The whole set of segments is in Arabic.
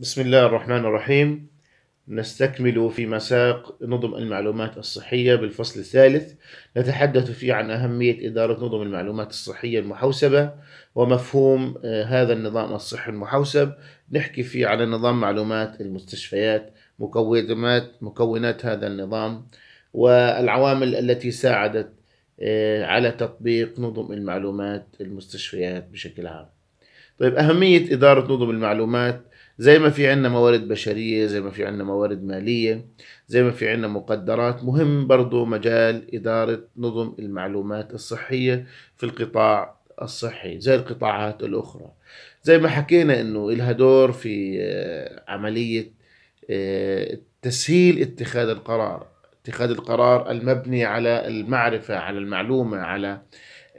بسم الله الرحمن الرحيم نستكمل في مساق نظم المعلومات الصحية بالفصل الثالث نتحدث فيه عن أهمية إدارة نظم المعلومات الصحية المحوسبة ومفهوم آه، هذا النظام الصحي المحوسب نحكي فيه على نظام معلومات المستشفيات مكونات مكونات هذا النظام والعوامل التي ساعدت آه، على تطبيق نظم المعلومات المستشفيات بشكل عام. طيب أهمية إدارة نظم المعلومات زي ما في عندنا موارد بشرية زي ما في عندنا موارد مالية زي ما في عندنا مقدرات مهم برضو مجال إدارة نظم المعلومات الصحية في القطاع الصحي زي القطاعات الأخرى زي ما حكينا أنه لها دور في آه، عملية آه، تسهيل اتخاذ القرار اتخاذ القرار المبني على المعرفة على المعلومة على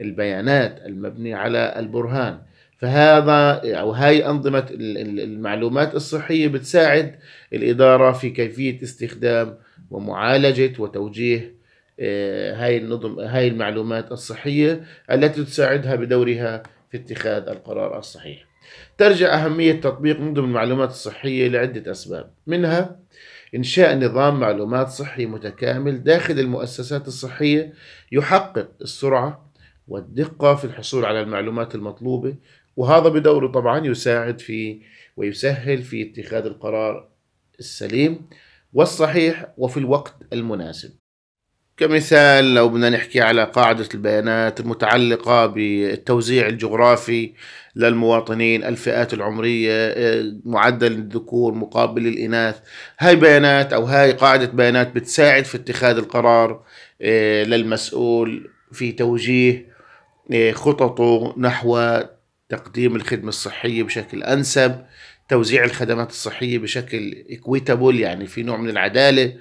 البيانات المبني على البرهان فهذا او هاي انظمه المعلومات الصحيه بتساعد الاداره في كيفيه استخدام ومعالجه وتوجيه آه، هاي النظم هاي المعلومات الصحيه التي تساعدها بدورها في اتخاذ القرار الصحيح. ترجع أهمية تطبيق نظم المعلومات الصحية لعدة أسباب منها إنشاء نظام معلومات صحي متكامل داخل المؤسسات الصحية يحقق السرعة والدقة في الحصول على المعلومات المطلوبة وهذا بدوره طبعا يساعد في ويسهل في اتخاذ القرار السليم والصحيح وفي الوقت المناسب كمثال لو بدنا نحكي على قاعدة البيانات المتعلقة بالتوزيع الجغرافي للمواطنين الفئات العمرية معدل الذكور مقابل الإناث هاي بيانات أو هاي قاعدة بيانات بتساعد في اتخاذ القرار آه، للمسؤول في توجيه آه، خططه نحو تقديم الخدمة الصحية بشكل أنسب توزيع الخدمات الصحية بشكل إكويتابل يعني في نوع من العدالة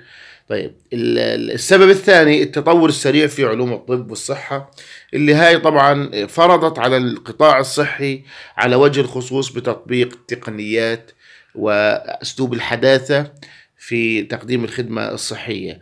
طيب السبب الثاني التطور السريع في علوم الطب والصحة اللي هاي طبعا فرضت على القطاع الصحي على وجه الخصوص بتطبيق التقنيات وأسلوب الحداثة في تقديم الخدمة الصحية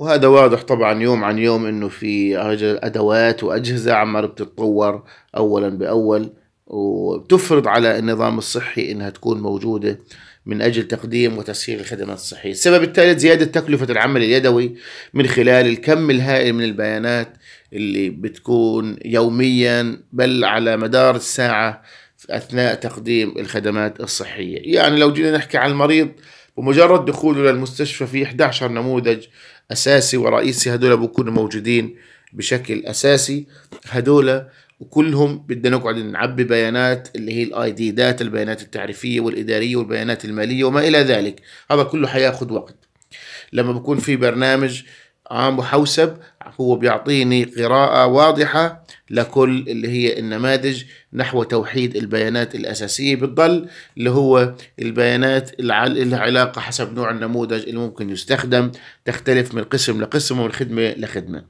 وهذا واضح طبعا يوم عن يوم انه في ادوات واجهزه عمال بتتطور اولا باول وبتفرض على النظام الصحي انها تكون موجوده من اجل تقديم وتسهيل الخدمات الصحيه. السبب الثالث زياده تكلفه العمل اليدوي من خلال الكم الهائل من البيانات اللي بتكون يوميا بل على مدار الساعه اثناء تقديم الخدمات الصحيه. يعني لو جينا نحكي عن المريض بمجرد دخوله للمستشفى في 11 نموذج اساسي ورئيسي هدول بيكونوا موجودين بشكل اساسي هدول وكلهم بدنا نقعد نعبي بيانات اللي هي الاي دي داتا البيانات التعريفيه والاداريه والبيانات الماليه وما الى ذلك هذا كله حياخذ وقت لما بكون في برنامج عام محوسب هو بيعطيني قراءه واضحه لكل اللي هي النماذج نحو توحيد البيانات الأساسية بتضل اللي هو البيانات اللي لها علاقة حسب نوع النموذج اللي ممكن يستخدم تختلف من قسم لقسم ومن خدمة لخدمة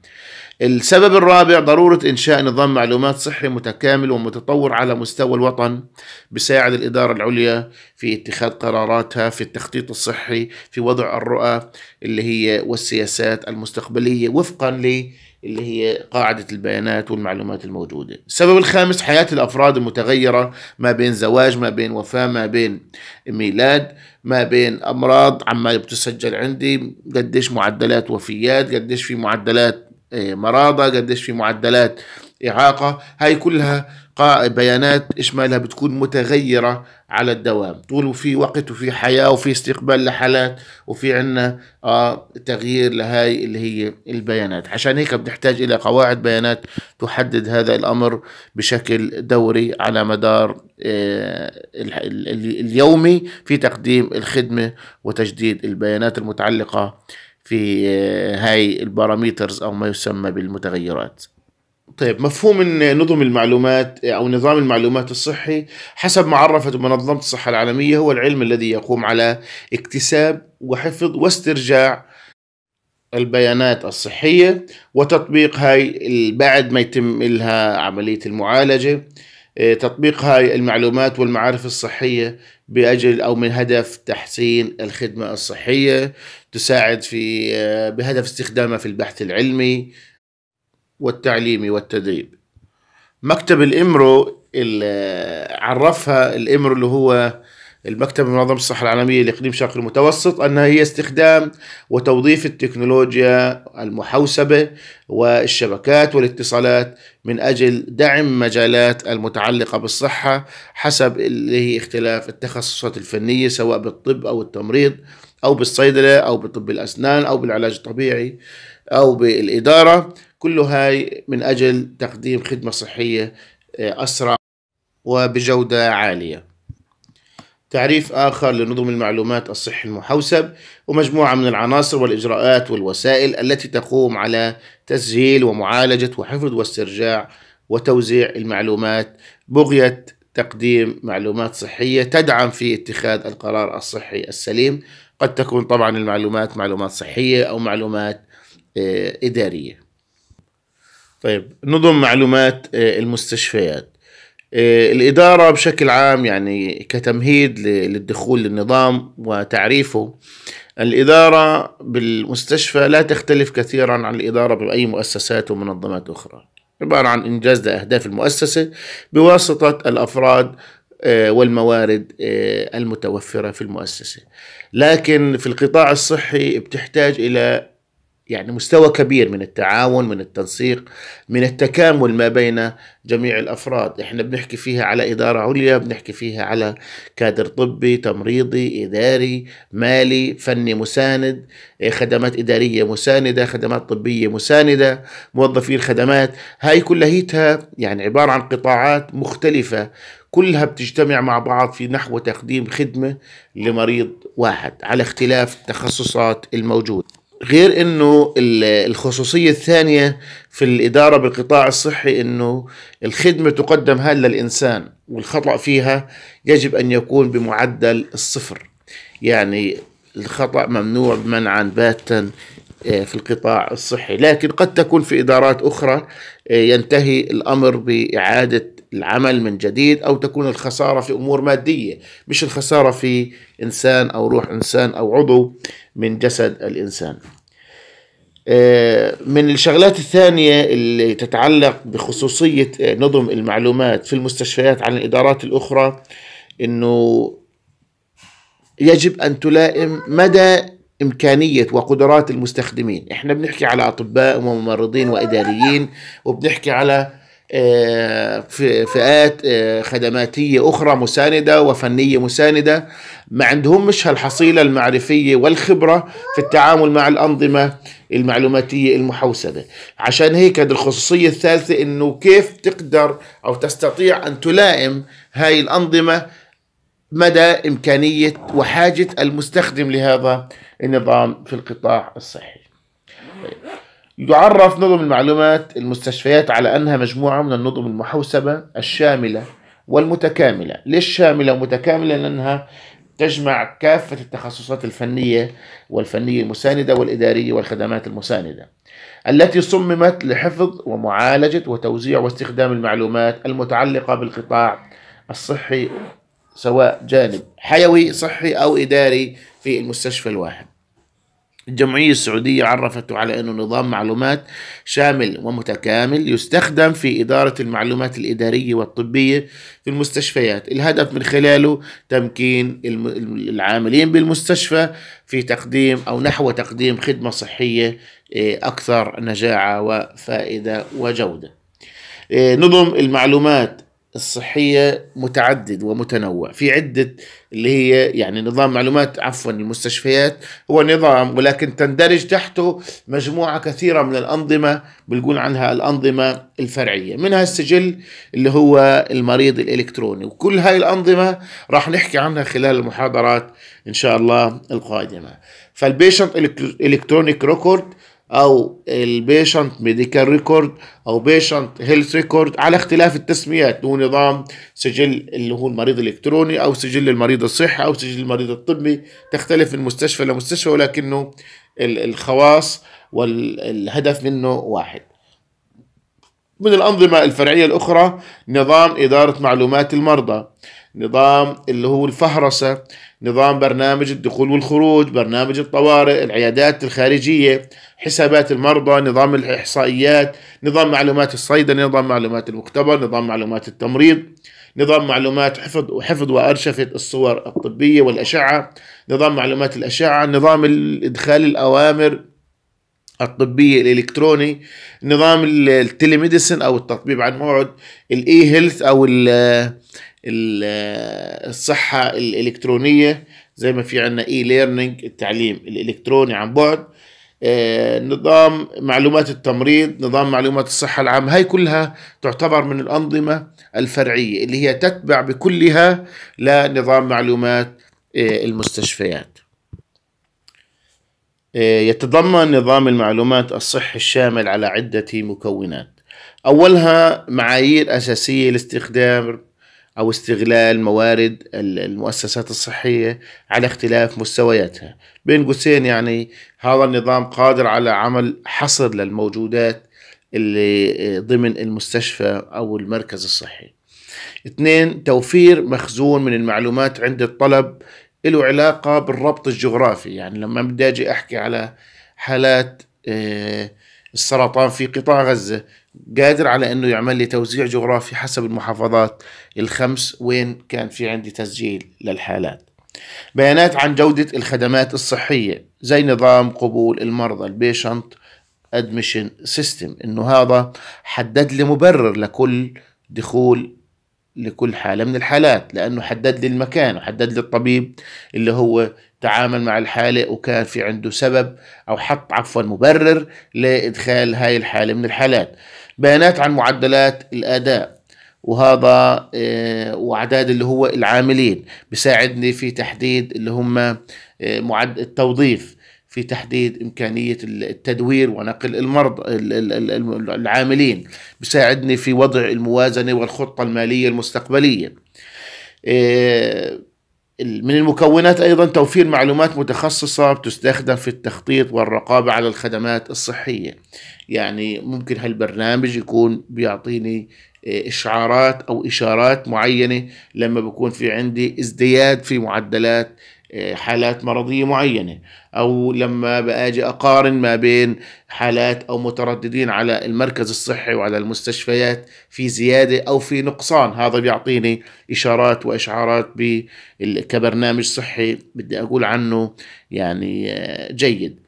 السبب الرابع ضرورة إنشاء نظام معلومات صحي متكامل ومتطور على مستوى الوطن بساعد الإدارة العليا في اتخاذ قراراتها في التخطيط الصحي في وضع الرؤى اللي هي والسياسات المستقبلية وفقا لي اللي هي قاعدة البيانات والمعلومات الموجودة السبب الخامس حياة الأفراد المتغيرة ما بين زواج ما بين وفاة ما بين ميلاد ما بين أمراض عما بتسجل عندي قديش معدلات وفيات قديش في معدلات آه، مرضى قديش في معدلات إعاقة هاي كلها بيانات إشمالها بتكون متغيرة على الدوام طول وفي وقت وفي حياة وفي استقبال لحالات وفي عنا آه تغيير لهاي اللي هي البيانات عشان هيك بنحتاج إلى قواعد بيانات تحدد هذا الأمر بشكل دوري على مدار آه اليومي في تقديم الخدمة وتجديد البيانات المتعلقة في آه، هاي الباراميترز أو ما يسمى بالمتغيرات طيب مفهوم نظم المعلومات او نظام المعلومات الصحي حسب ما عرفت منظمه الصحه العالميه هو العلم الذي يقوم على اكتساب وحفظ واسترجاع البيانات الصحيه وتطبيق هاي بعد ما يتم لها عمليه المعالجه آه، تطبيق هاي المعلومات والمعارف الصحيه باجل او من هدف تحسين الخدمه الصحيه تساعد في آه، بهدف استخدامها في البحث العلمي والتعليم والتدريب مكتب الإمرو اللي عرفها الإمرو اللي هو المكتب المنظمة الصحة العالمية لإقليم شرق المتوسط أنها هي استخدام وتوظيف التكنولوجيا المحوسبة والشبكات والاتصالات من أجل دعم مجالات المتعلقة بالصحة حسب اللي هي اختلاف التخصصات الفنية سواء بالطب أو التمريض أو بالصيدلة أو بطب الأسنان أو بالعلاج الطبيعي أو بالإدارة كل هاي من أجل تقديم خدمة صحية آه، أسرع وبجودة عالية تعريف آخر لنظم المعلومات الصحي المحوسب ومجموعة من العناصر والإجراءات والوسائل التي تقوم على تسجيل ومعالجة وحفظ واسترجاع وتوزيع المعلومات بغية تقديم معلومات صحية تدعم في اتخاذ القرار الصحي السليم قد تكون طبعا المعلومات معلومات صحية أو معلومات آه، إدارية طيب نظم معلومات آه، المستشفيات آه، الإدارة بشكل عام يعني كتمهيد للدخول للنظام وتعريفه الإدارة بالمستشفى لا تختلف كثيرا عن الإدارة بأي مؤسسات ومنظمات أخرى عبارة عن إنجاز لأهداف المؤسسة بواسطة الأفراد آه، والموارد المتوفرة في المؤسسة لكن في القطاع الصحي بتحتاج إلى يعني مستوى كبير من التعاون من التنسيق من التكامل ما بين جميع الافراد احنا بنحكي فيها على اداره عليا بنحكي فيها على كادر طبي تمريضي اداري مالي فني مساند إيه، خدمات اداريه مسانده خدمات طبيه مسانده موظفي الخدمات هاي كلهيتها يعني عباره عن قطاعات مختلفه كلها بتجتمع مع بعض في نحو تقديم خدمه لمريض واحد على اختلاف التخصصات الموجوده غير انه الخصوصيه الثانيه في الاداره بالقطاع الصحي انه الخدمه تقدم هل للانسان والخطا فيها يجب ان يكون بمعدل الصفر يعني الخطا ممنوع منعا باتا آه، في القطاع الصحي لكن قد تكون في ادارات اخرى آه، ينتهي الامر باعاده العمل من جديد أو تكون الخسارة في أمور مادية مش الخسارة في إنسان أو روح إنسان أو عضو من جسد الإنسان آه، من الشغلات الثانية اللي تتعلق بخصوصية آه، نظم المعلومات في المستشفيات عن الإدارات الأخرى أنه يجب أن تلائم مدى إمكانية وقدرات المستخدمين إحنا بنحكي على أطباء وممرضين وإداريين وبنحكي على آه، فئات آه، خدماتية أخرى مساندة وفنية مساندة ما عندهمش هالحصيلة المعرفية والخبرة في التعامل مع الأنظمة المعلوماتية المحوسبة عشان هيك هذه الخصوصية الثالثة أنه كيف تقدر أو تستطيع أن تلائم هاي الأنظمة مدى إمكانية وحاجة المستخدم لهذا النظام في القطاع الصحي يعرف نظم المعلومات المستشفيات على أنها مجموعة من النظم المحوسبة الشاملة والمتكاملة ليش شاملة ومتكاملة لأنها تجمع كافة التخصصات الفنية والفنية المساندة والإدارية والخدمات المساندة التي صممت لحفظ ومعالجة وتوزيع واستخدام المعلومات المتعلقة بالقطاع الصحي سواء جانب حيوي صحي أو إداري في المستشفى الواحد الجمعية السعودية عرفته على أنه نظام معلومات شامل ومتكامل يستخدم في إدارة المعلومات الإدارية والطبية في المستشفيات الهدف من خلاله تمكين العاملين بالمستشفى في تقديم أو نحو تقديم خدمة صحية آه، أكثر نجاعة وفائدة وجودة آه، نظم المعلومات الصحية متعدد ومتنوع في عدة اللي هي يعني نظام معلومات عفوا المستشفيات هو نظام ولكن تندرج تحته مجموعة كثيرة من الأنظمة بنقول عنها الأنظمة الفرعية منها السجل اللي هو المريض الإلكتروني وكل هاي الأنظمة راح نحكي عنها خلال المحاضرات إن شاء الله القادمة فالبيشنت إلكترونيك ريكورد او البيشنت ميديكال ريكورد او بيشنت هيلث ريكورد على اختلاف التسميات هو نظام سجل اللي هو المريض الالكتروني او سجل المريض الصحي او سجل المريض الطبي تختلف من مستشفى لمستشفى ولكنه الخواص والهدف منه واحد من الأنظمة الفرعية الأخرى نظام إدارة معلومات المرضى نظام اللي هو الفهرسة نظام برنامج الدخول والخروج برنامج الطوارئ العيادات الخارجية حسابات المرضى نظام الإحصائيات نظام معلومات الصيدلة نظام معلومات المختبر نظام معلومات التمريض نظام معلومات حفظ وحفظ وأرشفة الصور الطبية والأشعة نظام معلومات الأشعة نظام إدخال الأوامر الطبية الإلكتروني نظام التليميديسن أو التطبيب عن موعد الإي هيلث أو الصحة الإلكترونية زي ما في عندنا إي ليرنينج التعليم الإلكتروني عن بعد آه، نظام معلومات التمريض نظام معلومات الصحة العامة هاي كلها تعتبر من الأنظمة الفرعية اللي هي تتبع بكلها لنظام معلومات آه، المستشفيات آه، يتضمن نظام المعلومات الصحي الشامل على عدة مكونات أولها معايير أساسية لاستخدام أو استغلال موارد المؤسسات الصحية على اختلاف مستوياتها بين قوسين يعني هذا النظام قادر على عمل حصر للموجودات اللي آه، ضمن المستشفى أو المركز الصحي اثنين توفير مخزون من المعلومات عند الطلب له علاقة بالربط الجغرافي يعني لما بدي أجي أحكي على حالات آه، السرطان في قطاع غزة قادر على انه يعمل لي توزيع جغرافي حسب المحافظات الخمس وين كان في عندي تسجيل للحالات بيانات عن جودة الخدمات الصحية زي نظام قبول المرضى البيشنت ادميشن سيستم انه هذا حدد لي مبرر لكل دخول لكل حالة من الحالات لأنه حدد لي المكان وحدد لي الطبيب اللي هو تعامل مع الحالة وكان في عنده سبب أو حط عفوا مبرر لإدخال هاي الحالة من الحالات بيانات عن معدلات الأداء وهذا آه، وأعداد اللي هو العاملين بساعدني في تحديد اللي هم آه، معد التوظيف في تحديد إمكانية التدوير ونقل المرض العاملين بيساعدني في وضع الموازنة والخطة المالية المستقبلية آه، من المكونات أيضا توفير معلومات متخصصة بتستخدم في التخطيط والرقابة على الخدمات الصحية يعني ممكن هالبرنامج يكون بيعطيني آه، إشعارات أو إشارات معينة لما بكون في عندي ازدياد في معدلات حالات مرضيه معينه او لما باجي اقارن ما بين حالات او مترددين على المركز الصحي وعلى المستشفيات في زياده او في نقصان هذا بيعطيني اشارات واشعارات كبرنامج صحي بدي اقول عنه يعني آه، جيد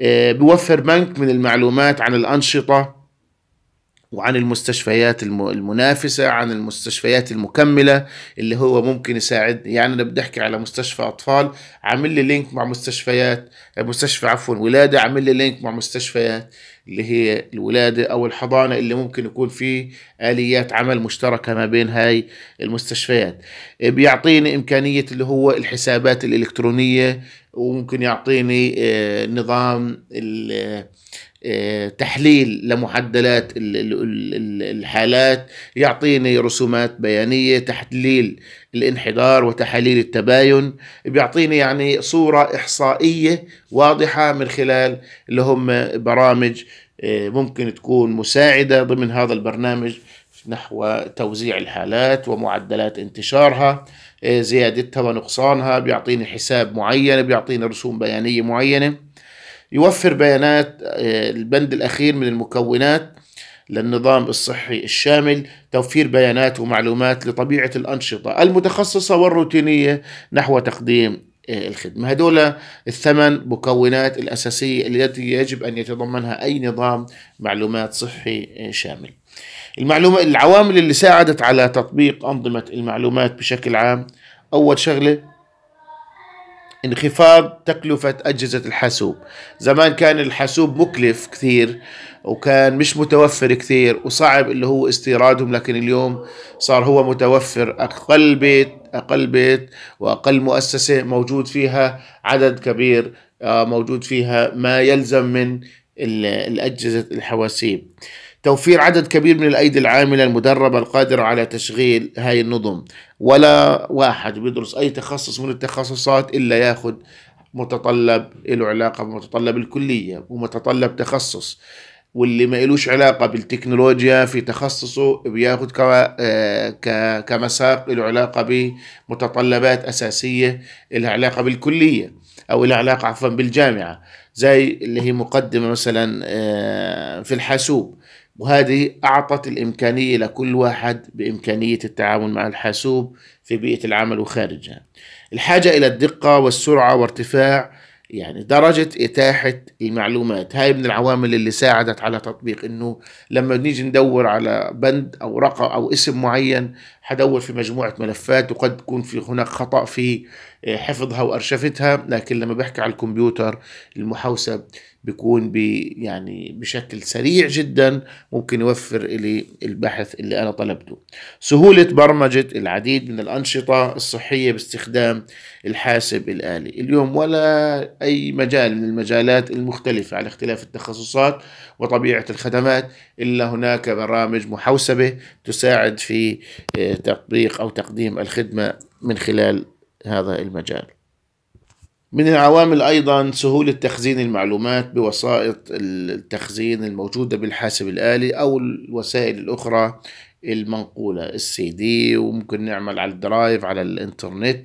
آه، بوفر بنك من المعلومات عن الانشطه وعن المستشفيات المنافسة عن المستشفيات المكملة اللي هو ممكن يساعد يعني أنا بدي أحكي على مستشفى أطفال عامل لي لينك مع مستشفيات مستشفى عفوا ولادة عامل لي لينك مع مستشفيات اللي هي الولادة أو الحضانة اللي ممكن يكون في آليات عمل مشتركة ما بين هاي المستشفيات بيعطيني إمكانية اللي هو الحسابات الإلكترونية وممكن يعطيني آه، نظام آه، تحليل لمعدلات الحالات يعطيني رسومات بيانية تحليل الانحدار وتحاليل التباين بيعطيني يعني صورة إحصائية واضحة من خلال اللي هم برامج آه، ممكن تكون مساعدة ضمن هذا البرنامج نحو توزيع الحالات ومعدلات انتشارها آه، زيادتها ونقصانها بيعطيني حساب معين بيعطيني رسوم بيانية معينة يوفر بيانات آه، البند الأخير من المكونات للنظام الصحي الشامل توفير بيانات ومعلومات لطبيعة الأنشطة المتخصصة والروتينية نحو تقديم آه، الخدمة هذول الثمن مكونات الأساسية التي يجب أن يتضمنها أي نظام معلومات صحي آه، شامل المعلومة العوامل اللي ساعدت على تطبيق أنظمة المعلومات بشكل عام أول شغلة انخفاض تكلفة أجهزة الحاسوب زمان كان الحاسوب مكلف كثير وكان مش متوفر كثير وصعب اللي هو استيرادهم لكن اليوم صار هو متوفر أقل بيت أقل بيت وأقل مؤسسة موجود فيها عدد كبير آه، موجود فيها ما يلزم من الأجهزة الحواسيب توفير عدد كبير من الأيدي العاملة المدربة القادرة على تشغيل هاي النظم ولا واحد بيدرس أي تخصص من التخصصات إلا ياخذ متطلب له علاقة بمتطلب الكلية ومتطلب تخصص واللي ما إلوش علاقة بالتكنولوجيا في تخصصه بياخد آه، كمساق له علاقة بمتطلبات أساسية لها علاقة بالكلية أو لها علاقة عفوا بالجامعة زي اللي هي مقدمة مثلا آه، في الحاسوب وهذه أعطت الإمكانية لكل واحد بإمكانية التعامل مع الحاسوب في بيئة العمل وخارجها الحاجة إلى الدقة والسرعة وارتفاع يعني درجة إتاحة المعلومات هاي من العوامل اللي ساعدت على تطبيق إنه لما نيجي ندور على بند أو رقم أو اسم معين حدور في مجموعة ملفات وقد تكون في هناك خطأ في آه، حفظها وأرشفتها لكن لما بحكي على الكمبيوتر المحوسب بيكون بي يعني بشكل سريع جدا ممكن يوفر لي البحث اللي أنا طلبته سهولة برمجة العديد من الأنشطة الصحية باستخدام الحاسب الآلي اليوم ولا أي مجال من المجالات المختلفة على اختلاف التخصصات وطبيعة الخدمات إلا هناك برامج محوسبة تساعد في آه، تطبيق أو تقديم الخدمة من خلال هذا المجال من العوامل أيضا سهولة تخزين المعلومات بوسائط التخزين الموجودة بالحاسب الآلي أو الوسائل الأخرى المنقولة السي دي وممكن نعمل على الدرايف على الإنترنت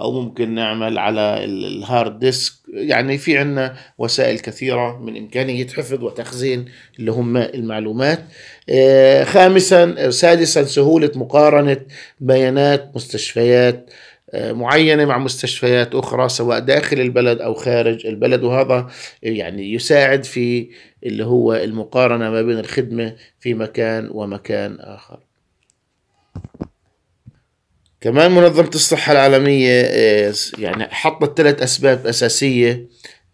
أو ممكن نعمل على الهارد ديسك يعني في عنا وسائل كثيرة من إمكانية حفظ وتخزين اللي هم المعلومات آه، خامسا سادسا سهولة مقارنة بيانات مستشفيات معينة مع مستشفيات أخرى سواء داخل البلد أو خارج البلد وهذا يعني يساعد في اللي هو المقارنة ما بين الخدمة في مكان ومكان آخر كمان منظمة الصحة العالمية آه، يعني حطت ثلاث أسباب أساسية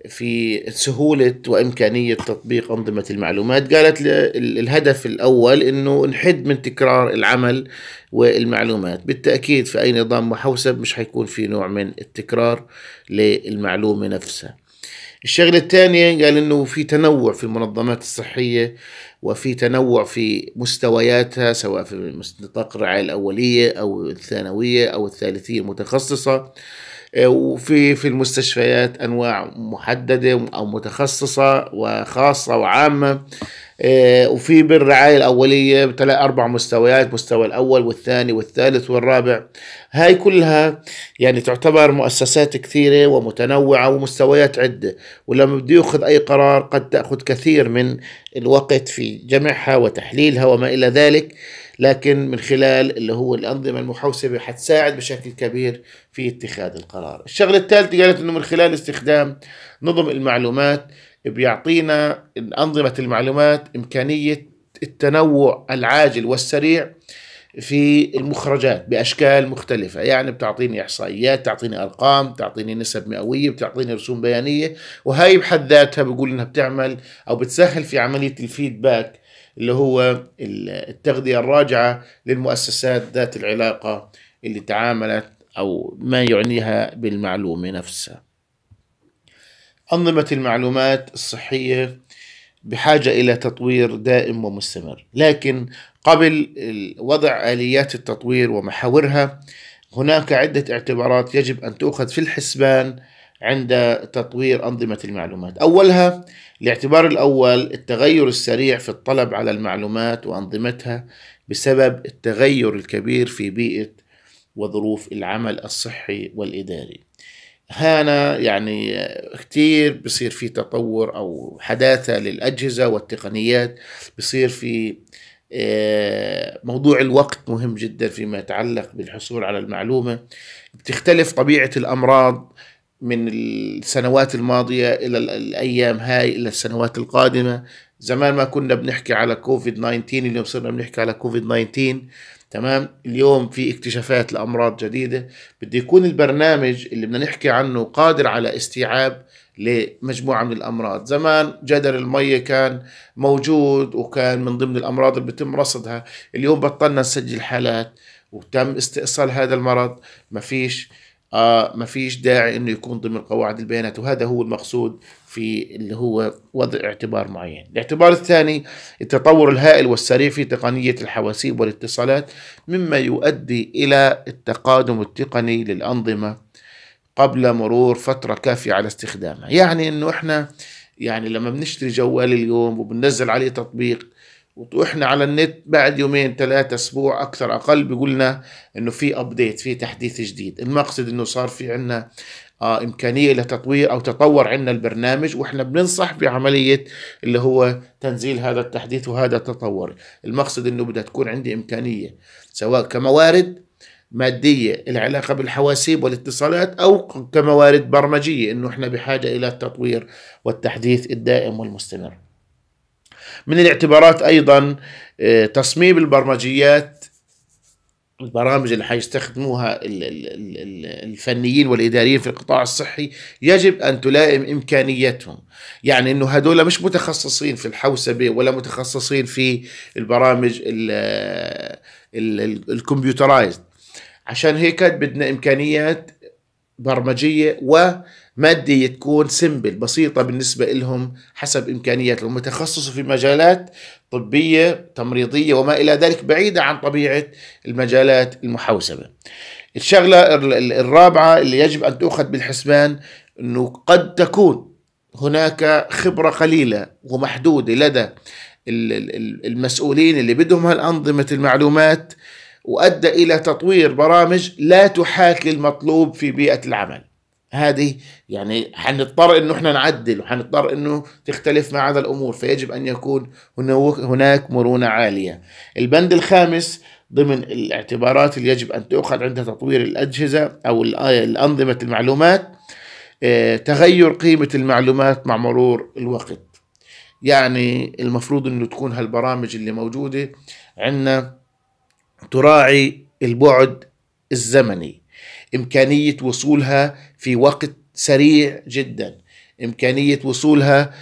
في سهولة وإمكانية تطبيق أنظمة المعلومات قالت الهدف الأول أنه نحد من تكرار العمل والمعلومات بالتأكيد في أي نظام محوسب مش حيكون في نوع من التكرار للمعلومة نفسها الشغلة الثانية قال أنه في تنوع في المنظمات الصحية وفي تنوع في مستوياتها سواء في نطاق الرعاية الأولية أو الثانوية أو الثالثية المتخصصة آه، وفي في المستشفيات انواع محدده او متخصصه وخاصه وعامه آه، وفي بالرعاية الأولية بتلاقي أربع مستويات مستوى الأول والثاني والثالث والرابع هاي كلها يعني تعتبر مؤسسات كثيرة ومتنوعة ومستويات عدة ولما بده يأخذ أي قرار قد تأخذ كثير من الوقت في جمعها وتحليلها وما إلى ذلك لكن من خلال اللي هو الأنظمة المحوسبة حتساعد بشكل كبير في اتخاذ القرار الشغلة الثالثة قالت أنه من خلال استخدام نظم المعلومات بيعطينا أنظمة المعلومات إمكانية التنوع العاجل والسريع في المخرجات بأشكال مختلفة يعني بتعطيني إحصائيات تعطيني أرقام تعطيني نسب مئوية بتعطيني رسوم بيانية وهي بحد ذاتها بقول إنها بتعمل أو بتسهل في عملية الفيدباك اللي هو التغذية الراجعة للمؤسسات ذات العلاقة اللي تعاملت أو ما يعنيها بالمعلومة نفسها أنظمة المعلومات الصحية بحاجة إلى تطوير دائم ومستمر لكن قبل وضع آليات التطوير ومحاورها هناك عدة اعتبارات يجب أن تؤخذ في الحسبان عند تطوير أنظمة المعلومات أولها الاعتبار الأول التغير السريع في الطلب على المعلومات وأنظمتها بسبب التغير الكبير في بيئة وظروف العمل الصحي والإداري هنا يعني كتير بصير في تطور أو حداثة للأجهزة والتقنيات بصير في آه، موضوع الوقت مهم جدا فيما يتعلق بالحصول على المعلومة بتختلف طبيعة الأمراض من السنوات الماضية إلى الأيام هاي إلى السنوات القادمة زمان ما كنا بنحكي على كوفيد 19 اليوم صرنا بنحكي على كوفيد 19 تمام اليوم في اكتشافات لأمراض جديدة بده يكون البرنامج اللي بدنا نحكي عنه قادر على استيعاب لمجموعة من الأمراض زمان جدر المية كان موجود وكان من ضمن الأمراض اللي بتم رصدها اليوم بطلنا نسجل حالات وتم استئصال هذا المرض ما فيش آه ما فيش داعي انه يكون ضمن قواعد البيانات وهذا هو المقصود في اللي هو وضع اعتبار معين. الاعتبار الثاني التطور الهائل والسريع في تقنيه الحواسيب والاتصالات مما يؤدي الى التقادم التقني للانظمه قبل مرور فتره كافيه على استخدامها، يعني انه احنا يعني لما بنشتري جوال اليوم وبننزل عليه تطبيق وإحنا على النت بعد يومين ثلاثة أسبوع أكثر أقل بيقولنا إنه في أبديت في تحديث جديد المقصد إنه صار في عنا آه إمكانية لتطوير أو تطور عندنا البرنامج وإحنا بننصح بعملية اللي هو تنزيل هذا التحديث وهذا التطور المقصد إنه بدها تكون عندي إمكانية سواء كموارد مادية العلاقة بالحواسيب والاتصالات أو كموارد برمجية إنه إحنا بحاجة إلى التطوير والتحديث الدائم والمستمر من الاعتبارات أيضا آه، تصميم البرمجيات البرامج اللي حيستخدموها الفنيين والاداريين في القطاع الصحي يجب ان تلائم امكانيتهم، يعني انه هذول مش متخصصين في الحوسبه ولا متخصصين في البرامج الكمبيوترايزد. عشان هيك بدنا امكانيات برمجيه و مادية تكون سمبل بسيطة بالنسبة لهم حسب إمكانياتهم متخصصة في مجالات طبية تمريضية وما إلى ذلك بعيدة عن طبيعة المجالات المحوسبة الشغلة الرابعة اللي يجب أن تؤخذ بالحسبان أنه قد تكون هناك خبرة قليلة ومحدودة لدى المسؤولين اللي بدهم هالأنظمة المعلومات وأدى إلى تطوير برامج لا تحاكي المطلوب في بيئة العمل هذه يعني حنضطر انه احنا نعدل وحنضطر انه تختلف مع هذا الامور فيجب ان يكون هناك مرونه عاليه. البند الخامس ضمن الاعتبارات اللي يجب ان تؤخذ عند تطوير الاجهزه او الانظمه المعلومات آه، تغير قيمه المعلومات مع مرور الوقت. يعني المفروض انه تكون هالبرامج اللي موجوده عندنا تراعي البعد الزمني إمكانية وصولها في وقت سريع جدا إمكانية وصولها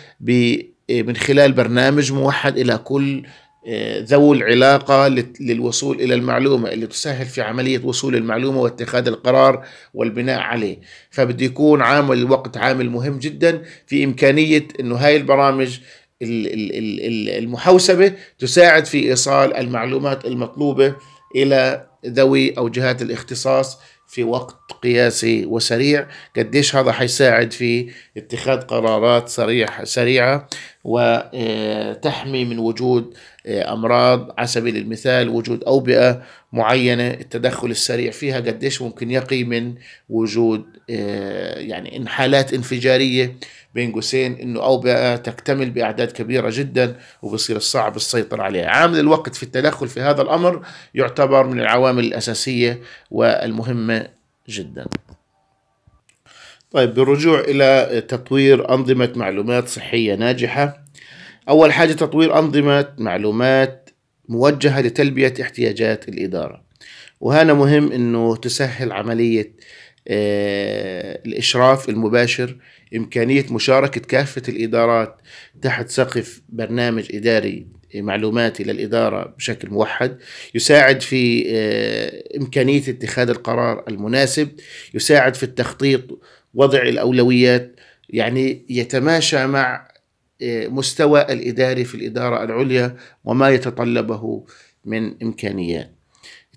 من خلال برنامج موحد إلى كل آه، ذوي العلاقة للوصول إلى المعلومة اللي تسهل في عملية وصول المعلومة واتخاذ القرار والبناء عليه فبده يكون عامل الوقت عامل مهم جدا في إمكانية أنه هاي البرامج المحوسبة تساعد في إيصال المعلومات المطلوبة إلى ذوي أو جهات الاختصاص في وقت قياسي وسريع قديش هذا حيساعد في اتخاذ قرارات سريع سريعة وتحمي آه، من وجود آه، أمراض على سبيل المثال وجود أوبئة معينة التدخل السريع فيها قديش ممكن يقي من وجود آه، يعني حالات انفجارية بين قوسين انه اوبئه تكتمل باعداد كبيره جدا وبصير الصعب السيطره عليها. عامل الوقت في التدخل في هذا الامر يعتبر من العوامل الاساسيه والمهمه جدا. طيب بالرجوع الى تطوير انظمه معلومات صحيه ناجحه. اول حاجه تطوير انظمه معلومات موجهه لتلبيه احتياجات الاداره. وهنا مهم انه تسهل عمليه آه، الإشراف المباشر إمكانية مشاركة كافة الإدارات تحت سقف برنامج إداري معلوماتي للاداره بشكل موحد يساعد في آه، إمكانية اتخاذ القرار المناسب يساعد في التخطيط وضع الأولويات يعني يتماشى مع آه، مستوى الإداري في الإدارة العليا وما يتطلبه من إمكانيات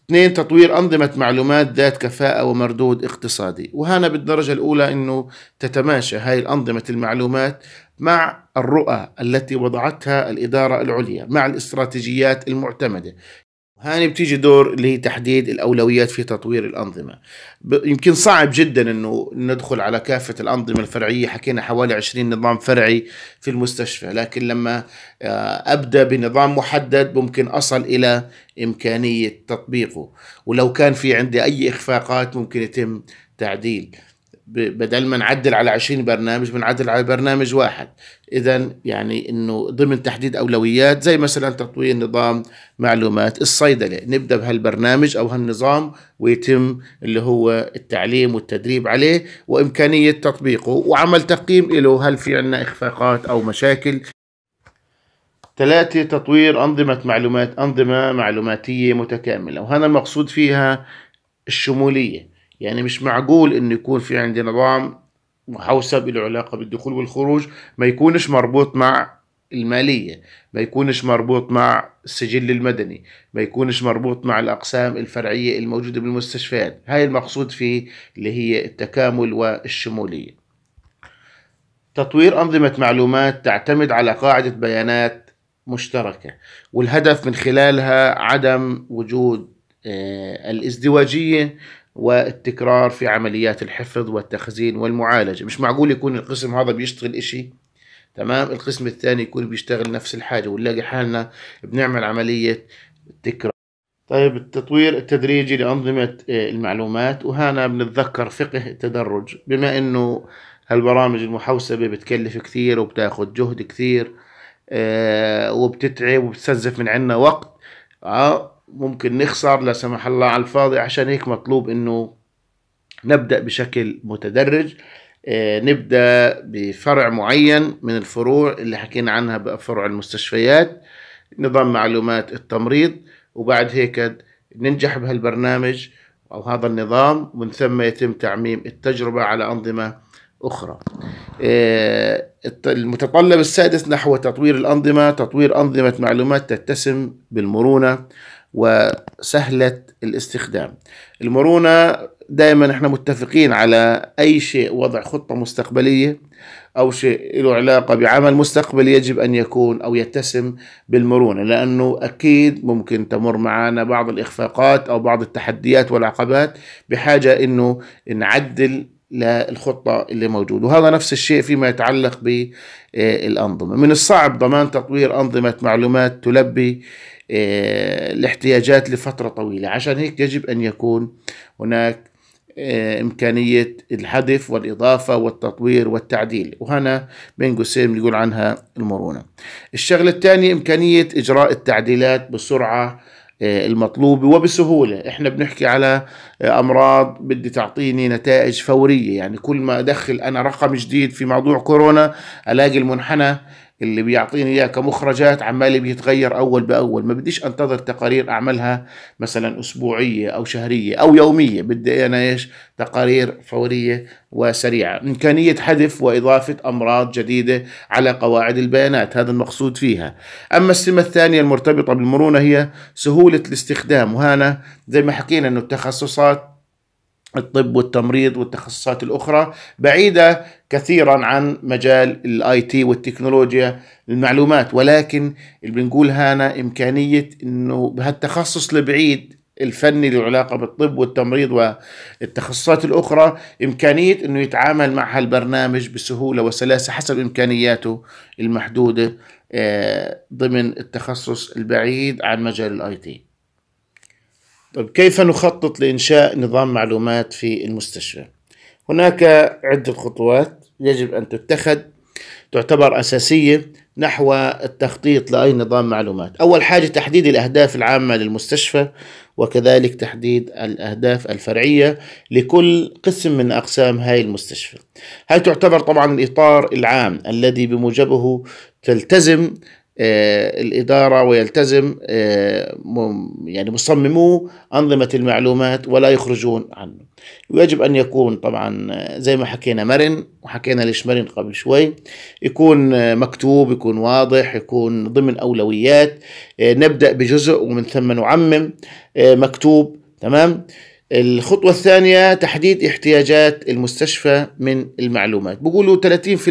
اثنين تطوير أنظمة معلومات ذات كفاءة ومردود اقتصادي وهنا بالدرجة الأولى أنه تتماشى هاي الأنظمة المعلومات مع الرؤى التي وضعتها الإدارة العليا مع الاستراتيجيات المعتمدة هاني بتيجي دور اللي هي تحديد الاولويات في تطوير الانظمه يمكن صعب جدا انه ندخل على كافه الانظمه الفرعيه حكينا حوالي 20 نظام فرعي في المستشفى لكن لما آه، ابدا بنظام محدد ممكن اصل الى امكانيه تطبيقه ولو كان في عندي اي اخفاقات ممكن يتم تعديل بدل ما نعدل على 20 برنامج بنعدل على برنامج واحد اذا يعني انه ضمن تحديد اولويات زي مثلا تطوير نظام معلومات الصيدله نبدا بهالبرنامج او هالنظام ويتم اللي هو التعليم والتدريب عليه وامكانيه تطبيقه وعمل تقييم له هل في عندنا اخفاقات او مشاكل ثلاثة تطوير أنظمة معلومات أنظمة معلوماتية متكاملة وهذا المقصود فيها الشمولية يعني مش معقول انه يكون في عندي نظام محوسب له علاقه بالدخول والخروج ما يكونش مربوط مع المالية ما يكونش مربوط مع السجل المدني ما يكونش مربوط مع الأقسام الفرعية الموجودة بالمستشفيات هاي المقصود فيه اللي هي التكامل والشمولية تطوير أنظمة معلومات تعتمد على قاعدة بيانات مشتركة والهدف من خلالها عدم وجود آه، الازدواجية والتكرار في عمليات الحفظ والتخزين والمعالجة مش معقول يكون القسم هذا بيشتغل إشي تمام القسم الثاني يكون بيشتغل نفس الحاجة ونلاقي حالنا بنعمل عملية تكرار طيب التطوير التدريجي لأنظمة آه، المعلومات وهنا بنتذكر فقه التدرج بما أنه هالبرامج المحوسبة بتكلف كثير وبتاخد جهد كثير آه، وبتتعب وبتستنزف من عنا وقت آه، ممكن نخسر لا سمح الله على الفاضي عشان هيك مطلوب انه نبدا بشكل متدرج آه، نبدا بفرع معين من الفروع اللي حكينا عنها بفرع المستشفيات نظام معلومات التمريض وبعد هيك ننجح بهالبرنامج او هذا النظام ومن ثم يتم تعميم التجربه على انظمه اخرى آه، المتطلب السادس نحو تطوير الانظمه تطوير انظمه معلومات تتسم بالمرونه وسهلة الاستخدام المرونة دائما احنا متفقين على أي شيء وضع خطة مستقبلية أو شيء له علاقة بعمل مستقبلي يجب أن يكون أو يتسم بالمرونة لأنه أكيد ممكن تمر معنا بعض الإخفاقات أو بعض التحديات والعقبات بحاجة أنه نعدل للخطة اللي موجودة وهذا نفس الشيء فيما يتعلق بالأنظمة من الصعب ضمان تطوير أنظمة معلومات تلبي آه، الاحتياجات لفترة طويلة عشان هيك يجب أن يكون هناك آه، إمكانية الحذف والإضافة والتطوير والتعديل وهنا بين قوسين بنقول عنها المرونة الشغلة الثانية إمكانية إجراء التعديلات بسرعة آه، المطلوبة وبسهولة احنا بنحكي على امراض بدي تعطيني نتائج فورية يعني كل ما ادخل انا رقم جديد في موضوع كورونا الاقي المنحنى اللي بيعطيني اياه كمخرجات عمالي بيتغير اول باول ما بديش انتظر تقارير اعملها مثلا اسبوعيه او شهريه او يوميه بدي انا ايش تقارير فوريه وسريعه امكانيه حذف واضافه امراض جديده على قواعد البيانات هذا المقصود فيها اما السمه الثانيه المرتبطه بالمرونه هي سهوله الاستخدام وهنا زي ما حكينا انه التخصصات الطب والتمريض والتخصصات الاخرى بعيده كثيرا عن مجال الاي تي والتكنولوجيا المعلومات ولكن اللي بنقولها هنا امكانيه انه بهالتخصص البعيد الفني له علاقه بالطب والتمريض والتخصصات الاخرى امكانيه انه يتعامل مع هالبرنامج بسهوله وسلاسه حسب امكانياته المحدوده آه، ضمن التخصص البعيد عن مجال الاي تي. طيب كيف نخطط لإنشاء نظام معلومات في المستشفى؟ هناك عدة خطوات يجب أن تتخذ تعتبر أساسية نحو التخطيط لأي نظام معلومات أول حاجة تحديد الأهداف العامة للمستشفى وكذلك تحديد الأهداف الفرعية لكل قسم من أقسام هذه المستشفى هاي تعتبر طبعا الإطار العام الذي بموجبه تلتزم آه، الإدارة ويلتزم آه، يعني مصممو أنظمة المعلومات ولا يخرجون عنه ويجب أن يكون طبعا آه، زي ما حكينا مرن وحكينا ليش مرن قبل شوي يكون مكتوب يكون واضح يكون ضمن أولويات نبدأ بجزء ومن ثم نعمم مكتوب تمام الخطوة الثانية تحديد احتياجات المستشفى من المعلومات بقولوا 30%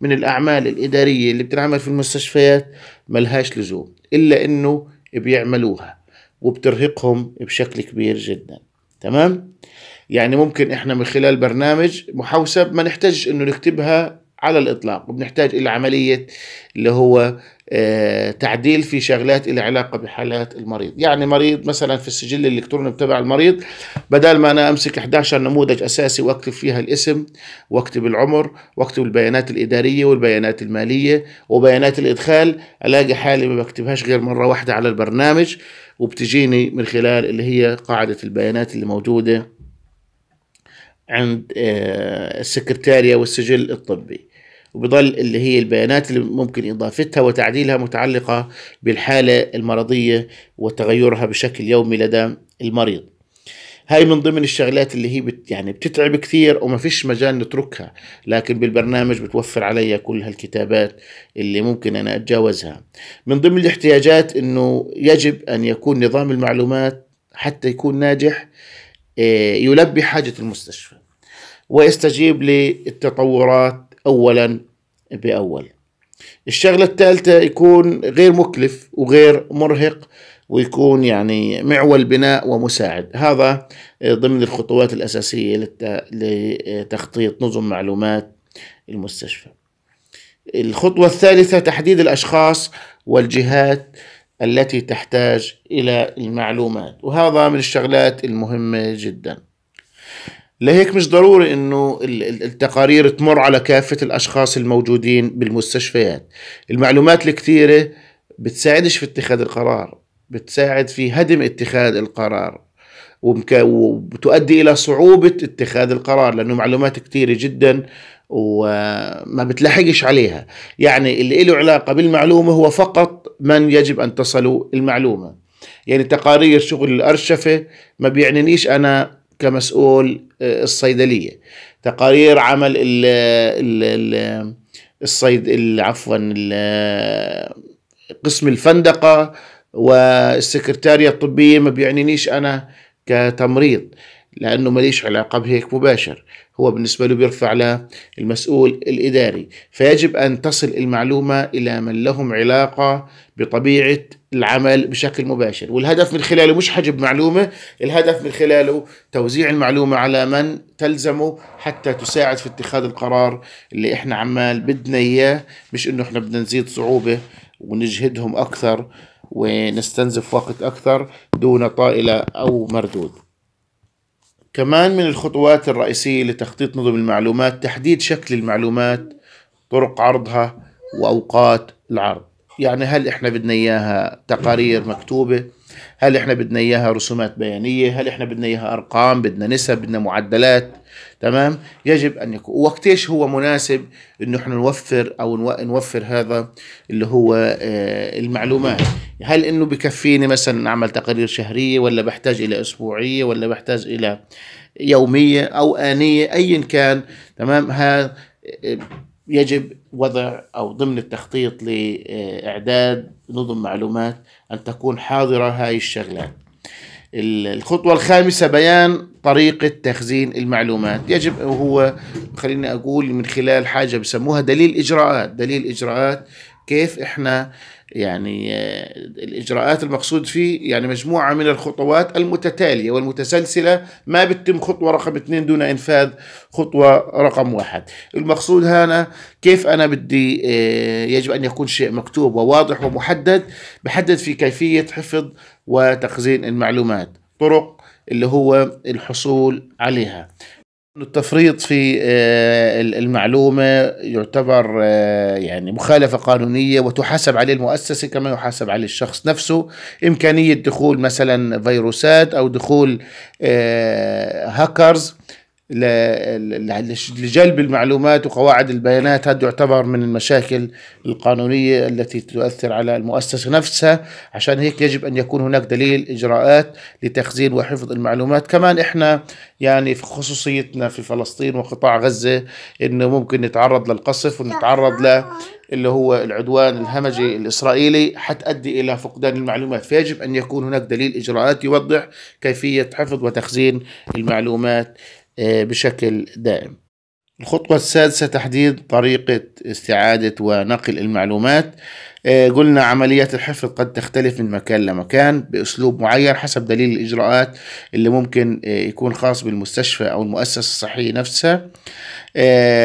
من الأعمال الإدارية اللي بتنعمل في المستشفيات ملهاش لزوم إلا إنه بيعملوها وبترهقهم بشكل كبير جدا تمام يعني ممكن إحنا من خلال برنامج محوسب ما نحتاج إنه نكتبها على الإطلاق وبنحتاج إلى عملية اللي هو آه، تعديل في شغلات إلى علاقة بحالات المريض يعني مريض مثلا في السجل الإلكتروني تبع المريض بدل ما أنا أمسك 11 نموذج أساسي وأكتب فيها الاسم وأكتب العمر وأكتب البيانات الإدارية والبيانات المالية وبيانات الإدخال ألاقي حالي ما بكتبهاش غير مرة واحدة على البرنامج وبتجيني من خلال اللي هي قاعدة البيانات اللي موجودة عند آه، السكرتارية والسجل الطبي وبضل اللي هي البيانات اللي ممكن إضافتها وتعديلها متعلقة بالحالة المرضية وتغيرها بشكل يومي لدى المريض هاي من ضمن الشغلات اللي هي بت يعني بتتعب كثير وما فيش مجال نتركها لكن بالبرنامج بتوفر علي كل هالكتابات اللي ممكن أنا أتجاوزها من ضمن الاحتياجات أنه يجب أن يكون نظام المعلومات حتى يكون ناجح آه، يلبي حاجة المستشفى ويستجيب للتطورات أولا بأول الشغلة الثالثة يكون غير مكلف وغير مرهق ويكون يعني معول بناء ومساعد هذا ضمن الخطوات الأساسية لتخطيط نظم معلومات المستشفى الخطوة الثالثة تحديد الأشخاص والجهات التي تحتاج إلى المعلومات وهذا من الشغلات المهمة جدا لهيك مش ضروري انه التقارير تمر على كافة الاشخاص الموجودين بالمستشفيات المعلومات الكثيرة بتساعدش في اتخاذ القرار بتساعد في هدم اتخاذ القرار وبتؤدي الى صعوبة اتخاذ القرار لانه معلومات كثيرة جدا وما بتلحقش عليها يعني اللي له علاقة بالمعلومة هو فقط من يجب ان تصلوا المعلومة يعني تقارير شغل الأرشفة ما بيعنينيش أنا كمسؤول آه، الصيدليه تقارير عمل الـ الـ الصيد عفوا قسم الفندقه والسكرتاريه الطبيه ما بيعنينيش انا كتمريض لأنه ماليش علاقة بهيك مباشر هو بالنسبة له بيرفع للمسؤول الإداري فيجب أن تصل المعلومة إلى من لهم علاقة بطبيعة العمل بشكل مباشر والهدف من خلاله مش حجب معلومة الهدف من خلاله توزيع المعلومة على من تلزمه حتى تساعد في اتخاذ القرار اللي احنا عمال بدنا اياه مش انه احنا بدنا نزيد صعوبة ونجهدهم اكثر ونستنزف وقت اكثر دون طائلة او مردود كمان من الخطوات الرئيسية لتخطيط نظم المعلومات تحديد شكل المعلومات طرق عرضها وأوقات العرض يعني هل إحنا بدنا إياها تقارير مكتوبة هل احنا بدنا اياها رسومات بيانيه هل احنا بدنا اياها ارقام بدنا نسب بدنا معدلات تمام يجب ان يكون وقتيش هو مناسب انه احنا نوفر او نوفر هذا اللي هو آه، المعلومات هل انه بكفيني مثلا اعمل تقارير شهريه ولا بحتاج الى اسبوعيه ولا بحتاج الى يوميه او انيه ايا كان تمام هذا آه، يجب وضع أو ضمن التخطيط لإعداد نظم معلومات أن تكون حاضرة هاي الشغلات الخطوة الخامسة بيان طريقة تخزين المعلومات يجب هو خليني أقول من خلال حاجة بسموها دليل إجراءات دليل إجراءات كيف إحنا آه يعني آه، الإجراءات المقصود فيه يعني مجموعة من الخطوات المتتالية والمتسلسلة ما بتتم خطوة رقم اثنين دون إنفاذ خطوة رقم واحد المقصود هنا كيف أنا بدي آه، يجب أن يكون شيء مكتوب وواضح ومحدد بحدد في كيفية حفظ وتخزين المعلومات طرق اللي هو الحصول عليها التفريط في آه، المعلومة يعتبر آه، يعني مخالفة قانونية وتحاسب عليه المؤسسة كما يحاسب عليه الشخص نفسه إمكانية دخول مثلا فيروسات أو دخول آه، هاكرز لجلب المعلومات وقواعد البيانات هذا يعتبر من المشاكل القانونية التي تؤثر على المؤسسة نفسها عشان هيك يجب أن يكون هناك دليل إجراءات لتخزين وحفظ المعلومات كمان إحنا يعني في خصوصيتنا في فلسطين وقطاع غزة إنه ممكن نتعرض للقصف ونتعرض ل اللي هو العدوان الهمجي الإسرائيلي حتؤدي إلى فقدان المعلومات فيجب أن يكون هناك دليل إجراءات يوضح كيفية حفظ وتخزين المعلومات آه، بشكل دائم الخطوة السادسة تحديد طريقة استعادة ونقل المعلومات آه، قلنا عمليات الحفظ قد تختلف من مكان لمكان بأسلوب معين حسب دليل الإجراءات اللي ممكن آه، يكون خاص بالمستشفى أو المؤسسة الصحية نفسها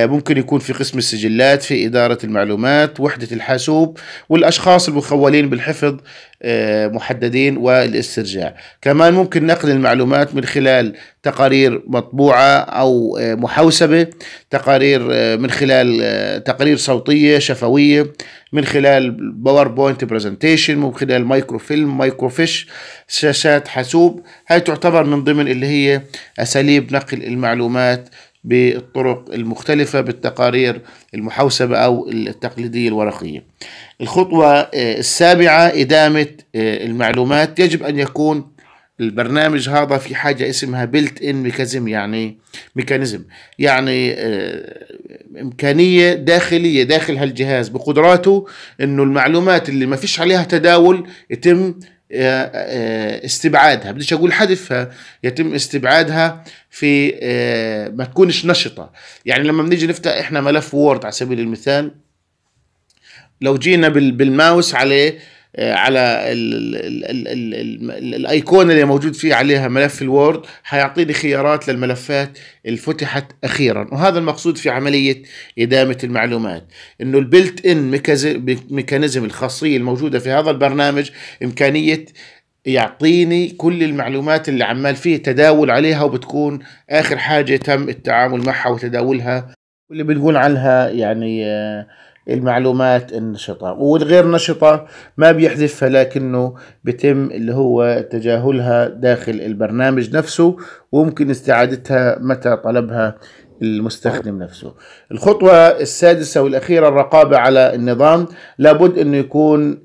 ممكن يكون في قسم السجلات في إدارة المعلومات وحدة الحاسوب والأشخاص المخولين بالحفظ آه، محددين والاسترجاع كمان ممكن نقل المعلومات من خلال تقارير مطبوعة أو آه، محوسبة تقارير آه، من خلال تقارير صوتية شفوية من خلال باوربوينت برزنتيشن من خلال مايكرو فيلم مايكرو فيش شاشات حاسوب هاي تعتبر من ضمن اللي هي أساليب نقل المعلومات بالطرق المختلفة بالتقارير المحوسبة أو التقليدية الورقية الخطوة آه، السابعة إدامة آه، المعلومات يجب أن يكون البرنامج هذا في حاجة اسمها بلت ان ميكانيزم يعني ميكانيزم يعني آه، إمكانية داخلية داخل هالجهاز بقدراته إنه المعلومات اللي ما فيش عليها تداول يتم آه، آه، استبعادها بديش اقول حذفها يتم استبعادها في آه، ما تكونش نشطه يعني لما بنيجي نفتح احنا ملف وورد على سبيل المثال لو جينا بالماوس عليه آه، على الايقونه اللي موجود فيه عليها ملف الوورد حيعطيني خيارات للملفات اللي فتحت اخيرا وهذا المقصود في عمليه ادامه المعلومات انه البلت ان ميكانيزم الخاصيه الموجوده في هذا البرنامج امكانيه يعطيني كل المعلومات اللي عمال فيه تداول عليها وبتكون اخر حاجه تم التعامل معها وتداولها واللي بنقول عنها يعني آه المعلومات النشطة والغير نشطة ما بيحذفها لكنه بتم اللي هو تجاهلها داخل البرنامج نفسه وممكن استعادتها متى طلبها المستخدم أه. نفسه الخطوة السادسة والأخيرة الرقابة على النظام لابد أنه يكون آه،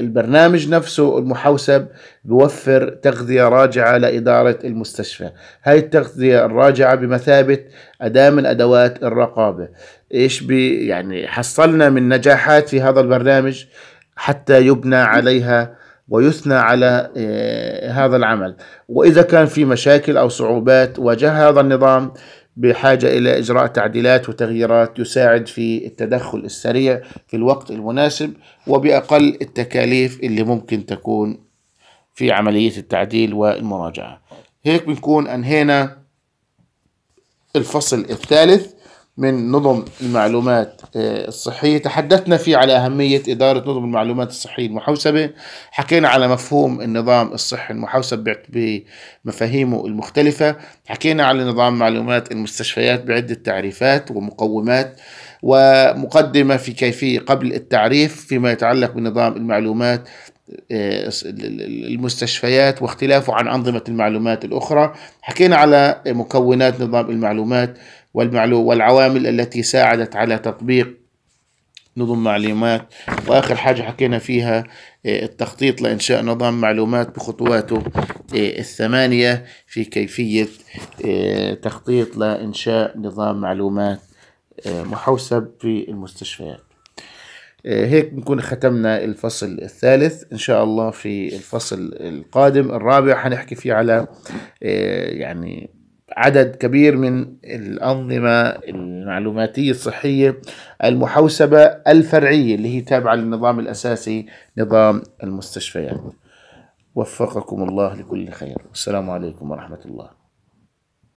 البرنامج نفسه المحوسب بوفر تغذية راجعة لإدارة المستشفى هاي التغذية الراجعة بمثابة أداة من أدوات الرقابة إيش بي يعني حصلنا من نجاحات في هذا البرنامج حتى يبنى عليها ويثنى على آه، هذا العمل وإذا كان في مشاكل أو صعوبات واجهها هذا النظام بحاجة إلى إجراء تعديلات وتغييرات يساعد في التدخل السريع في الوقت المناسب وبأقل التكاليف اللي ممكن تكون في عملية التعديل والمراجعة هيك بنكون أنهينا الفصل الثالث من نظم المعلومات الصحية تحدثنا فيه على أهمية إدارة نظم المعلومات الصحية المحوسبة حكينا على مفهوم النظام الصحي المحوسب بمفاهيمه المختلفة حكينا على نظام معلومات المستشفيات بعدة تعريفات ومقومات ومقدمة في كيفية قبل التعريف فيما يتعلق بنظام المعلومات آه، المستشفيات واختلافه عن أنظمة المعلومات الأخرى حكينا على مكونات نظام المعلومات والمعلوم والعوامل التي ساعدت على تطبيق نظم معلومات واخر حاجه حكينا فيها آه، التخطيط لانشاء نظام معلومات بخطواته آه، الثمانيه في كيفيه آه، تخطيط لانشاء نظام معلومات محوسب في المستشفيات هيك بنكون ختمنا الفصل الثالث ان شاء الله في الفصل القادم الرابع حنحكي فيه على يعني عدد كبير من الأنظمة المعلوماتية الصحية المحوسبة الفرعية اللي هي تابعة للنظام الأساسي نظام المستشفيات وفقكم الله لكل خير والسلام عليكم ورحمة الله